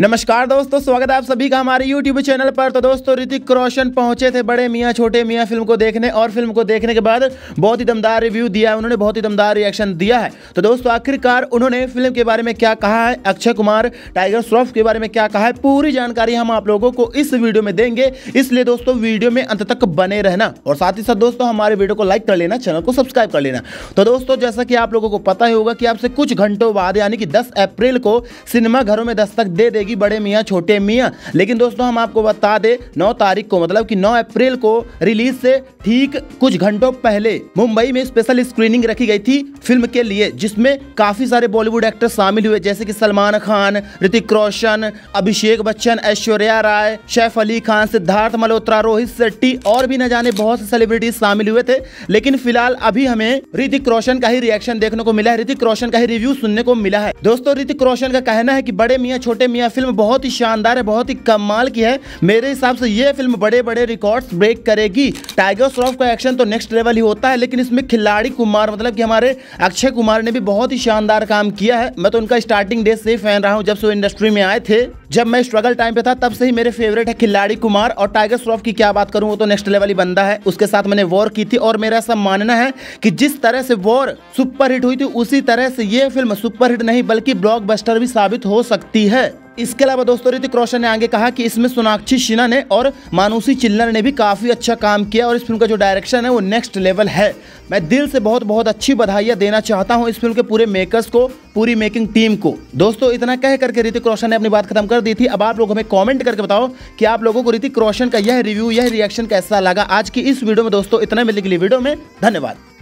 नमस्कार दोस्तों स्वागत है आप सभी का हमारे YouTube चैनल पर तो दोस्तों ऋतिक रोशन पहुंचे थे बड़े मियाँ छोटे मियाँ फिल्म को देखने और फिल्म को देखने के बाद बहुत ही दमदार रिव्यू दिया है उन्होंने बहुत ही दमदार रिएक्शन दिया है तो दोस्तों आखिरकार उन्होंने फिल्म के बारे में क्या कहा है अक्षय कुमार टाइगर श्रॉफ के बारे में क्या कहा है पूरी जानकारी हम आप लोगों को इस वीडियो में देंगे इसलिए दोस्तों वीडियो में अंत तक बने रहना और साथ ही साथ दोस्तों हमारे वीडियो को लाइक कर लेना चैनल को सब्सक्राइब कर लेना तो दोस्तों जैसा कि आप लोगों को पता ही होगा कि आपसे कुछ घंटों बाद यानी कि दस अप्रैल को सिनेमा घरों में दस्तक दे देगी देगी बड़े मियाँ छोटे मियाँ लेकिन दोस्तों हम आपको बता दे नौ तारीख को मतलब की नौ अप्रैल को रिलीज से ठीक कुछ घंटों पहले मुंबई में स्पेशल स्क्रीनिंग रखी गई थी फिल्म के लिए जिसमें काफी सारे बॉलीवुड एक्टर शामिल हुए जैसे कि सलमान खान ऋतिक रोशन अभिषेक बच्चन ऐश्वर्या राय शेफ अली खान सिद्धार्थ मल्होत्रा रोहित शेट्टी और भी न जाने बहुत से सेलिब्रिटीज शामिल हुए थे लेकिन फिलहाल अभी हमें ऋतिक रोशन का ही रिएक्शन देखने को मिला है ऋतिक रोशन का ही रिव्यू सुनने को मिला है दोस्तों ऋतिक रोशन का कहना है की बड़े मियाँ छोटे मियाँ फिल्म बहुत ही शानदार है बहुत ही कमाल की है मेरे हिसाब से ये फिल्म बड़े बड़े रिकॉर्ड्स ब्रेक करेगी टाइगर श्रॉफ का एक्शन तो नेक्स्ट लेवल ही होता है लेकिन इसमें खिलाड़ी कुमार मतलब कि हमारे अक्षय कुमार ने भी बहुत ही शानदार काम किया है मैं तो उनका स्टार्टिंग डे से फैन रहा हूँ जब से वो इंडस्ट्री में आए थे जब मैं स्ट्रगल टाइम पे था तब से ही मेरे फेवरेट है खिलाड़ी कुमार और टाइगर श्रॉफ की क्या बात करूँ वो तो नेक्स्ट लेवल ही बंदा है उसके साथ मैंने वॉर की थी और मेरा ऐसा मानना है कि जिस तरह से वॉर सुपरहिट हुई थी उसी तरह से ये फिल्म सुपरहिट नहीं बल्कि ब्लॉक भी साबित हो सकती है इसके अलावा दोस्तों ऋतिक रोशन ने आगे कहा कि इसमें सोनाक्षी सिन्हा ने और मानुषी चिल्लर ने भी काफ़ी अच्छा काम किया और इस फिल्म का जो डायरेक्शन है वो नेक्स्ट लेवल है मैं दिल से बहुत बहुत अच्छी बधाइयाँ देना चाहता हूँ इस फिल्म के पूरे मेकर्स को पूरी मेकिंग टीम को दोस्तों इतना कह करके ऋतिक रोशन ने अपनी बात खत्म कर दी थी अब आप लोग हमें कॉमेंट करके बताओ कि आप लोगों को ऋतिक रोशन का यह रिव्यू यह रिएक्शन कैसा लगा आज की इस वीडियो में दोस्तों इतना मिलने के लिए वीडियो में धन्यवाद